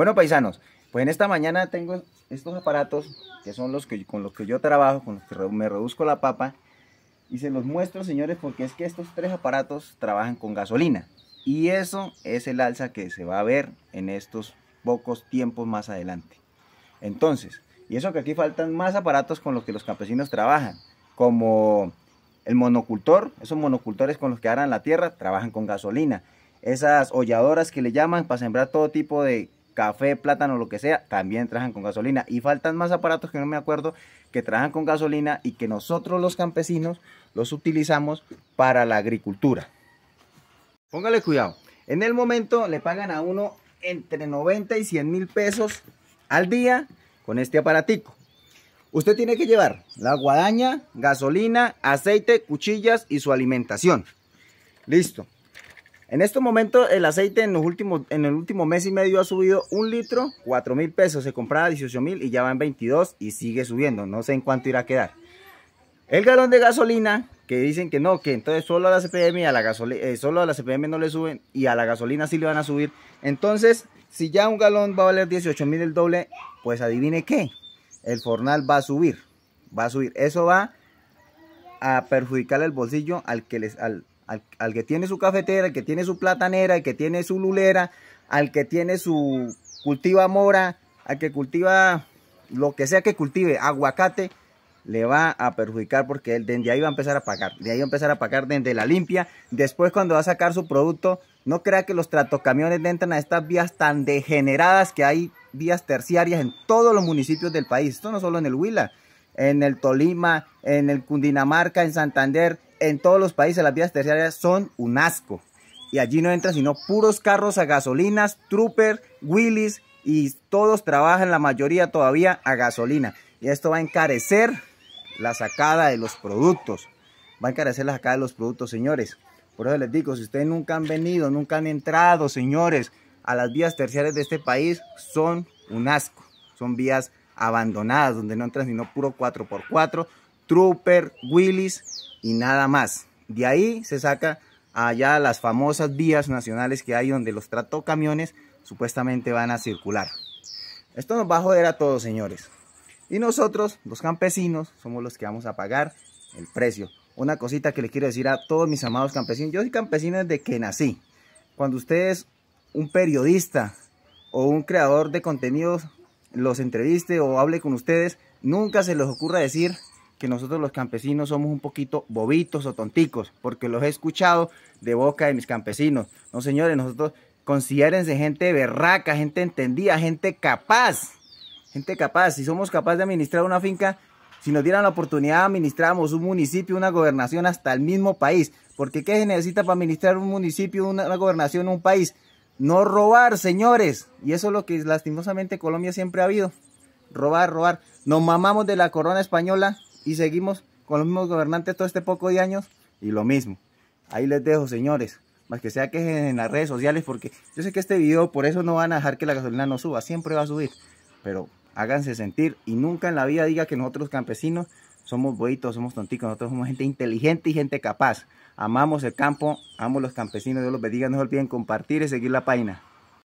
Bueno, paisanos, pues en esta mañana tengo estos aparatos que son los que con los que yo trabajo, con los que me reduzco la papa. Y se los muestro, señores, porque es que estos tres aparatos trabajan con gasolina. Y eso es el alza que se va a ver en estos pocos tiempos más adelante. Entonces, y eso que aquí faltan más aparatos con los que los campesinos trabajan, como el monocultor, esos monocultores con los que aran la tierra trabajan con gasolina. Esas holladoras que le llaman para sembrar todo tipo de café, plátano, lo que sea, también trabajan con gasolina. Y faltan más aparatos que no me acuerdo que trabajan con gasolina y que nosotros los campesinos los utilizamos para la agricultura. Póngale cuidado. En el momento le pagan a uno entre 90 y 100 mil pesos al día con este aparatico. Usted tiene que llevar la guadaña, gasolina, aceite, cuchillas y su alimentación. Listo. En estos momentos el aceite en, los últimos, en el último mes y medio ha subido un litro, 4 mil pesos, se compraba 18 mil y ya va en 22 y sigue subiendo, no sé en cuánto irá a quedar. El galón de gasolina, que dicen que no, que entonces solo a la CPM a la eh, solo a la CPM no le suben y a la gasolina sí le van a subir. Entonces, si ya un galón va a valer 18 mil el doble, pues adivine qué, el fornal va a subir, va a subir. Eso va a perjudicar el bolsillo al que les, al, al, que tiene su cafetera, al que tiene su platanera, al que tiene su lulera, al que tiene su cultiva mora, al que cultiva lo que sea que cultive, aguacate, le va a perjudicar porque él desde ahí va a empezar a pagar, de ahí va a empezar a pagar desde la limpia, después cuando va a sacar su producto, no crea que los tratocamiones entran a estas vías tan degeneradas que hay vías terciarias en todos los municipios del país, esto no solo en el Huila, en el Tolima, en el Cundinamarca, en Santander, en todos los países las vías terciarias son un asco. Y allí no entran sino puros carros a gasolinas, Trooper, Willys y todos trabajan, la mayoría todavía a gasolina. Y esto va a encarecer la sacada de los productos. Va a encarecer la sacada de los productos, señores. Por eso les digo, si ustedes nunca han venido, nunca han entrado, señores, a las vías terciarias de este país, son un asco. Son vías abandonadas, donde no entran sino puro 4x4, Trooper, Willis y nada más. De ahí se saca allá las famosas vías nacionales que hay donde los camiones supuestamente van a circular. Esto nos va a joder a todos, señores. Y nosotros, los campesinos, somos los que vamos a pagar el precio. Una cosita que le quiero decir a todos mis amados campesinos. Yo soy campesino desde que nací. Cuando ustedes, un periodista o un creador de contenidos, los entreviste o hable con ustedes, nunca se les ocurra decir que nosotros los campesinos somos un poquito bobitos o tonticos, porque los he escuchado de boca de mis campesinos. No, señores, nosotros considérense gente berraca, gente entendida, gente capaz, gente capaz. Si somos capaces de administrar una finca, si nos dieran la oportunidad, administramos un municipio, una gobernación, hasta el mismo país. Porque ¿qué se necesita para administrar un municipio, una, una gobernación, un país? No robar, señores. Y eso es lo que lastimosamente Colombia siempre ha habido. Robar, robar. Nos mamamos de la corona española y seguimos con los mismos gobernantes todo este poco de años y lo mismo. Ahí les dejo, señores. Más que sea que en las redes sociales, porque yo sé que este video por eso no van a dejar que la gasolina no suba, siempre va a subir. Pero háganse sentir y nunca en la vida diga que nosotros campesinos somos boitos, somos tonticos, nosotros somos gente inteligente y gente capaz. Amamos el campo, amamos los campesinos, Dios los bendiga, no se olviden compartir y seguir la página.